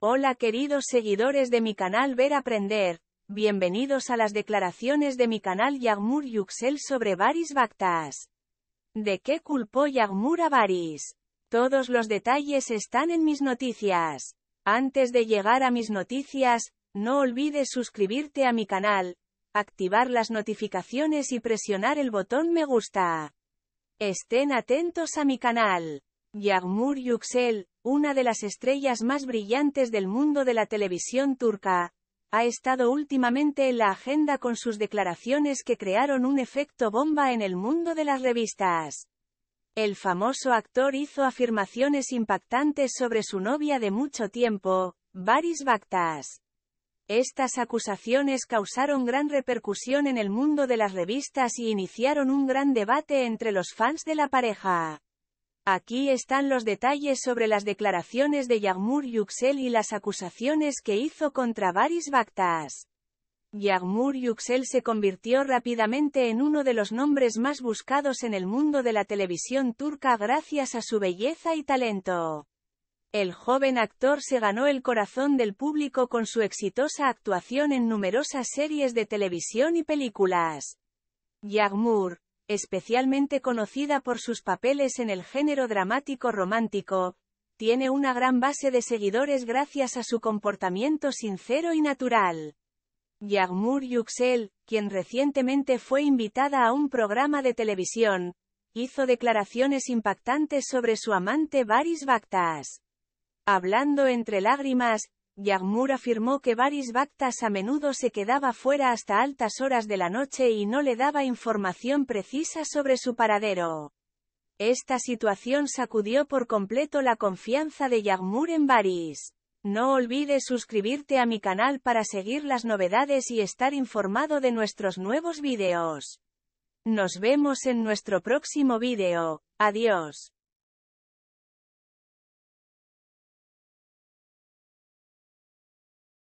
Hola queridos seguidores de mi canal Ver Aprender, bienvenidos a las declaraciones de mi canal Yagmur Yuxel sobre Varis Bactas. ¿De qué culpó Yagmur a varis Todos los detalles están en mis noticias. Antes de llegar a mis noticias, no olvides suscribirte a mi canal, activar las notificaciones y presionar el botón me gusta. Estén atentos a mi canal. Yagmur Yüksel, una de las estrellas más brillantes del mundo de la televisión turca, ha estado últimamente en la agenda con sus declaraciones que crearon un efecto bomba en el mundo de las revistas. El famoso actor hizo afirmaciones impactantes sobre su novia de mucho tiempo, Baris Baktas. Estas acusaciones causaron gran repercusión en el mundo de las revistas y iniciaron un gran debate entre los fans de la pareja. Aquí están los detalles sobre las declaraciones de Yagmur Yüksel y las acusaciones que hizo contra Baris Baktas. Yagmur Yüksel se convirtió rápidamente en uno de los nombres más buscados en el mundo de la televisión turca gracias a su belleza y talento. El joven actor se ganó el corazón del público con su exitosa actuación en numerosas series de televisión y películas. Yagmur, especialmente conocida por sus papeles en el género dramático romántico, tiene una gran base de seguidores gracias a su comportamiento sincero y natural. Yagmur Yuxel, quien recientemente fue invitada a un programa de televisión, hizo declaraciones impactantes sobre su amante Baris Bactas. Hablando entre lágrimas, Yagmur afirmó que Baris Bactas a menudo se quedaba fuera hasta altas horas de la noche y no le daba información precisa sobre su paradero. Esta situación sacudió por completo la confianza de Yagmur en Baris. No olvides suscribirte a mi canal para seguir las novedades y estar informado de nuestros nuevos videos. Nos vemos en nuestro próximo video. Adiós.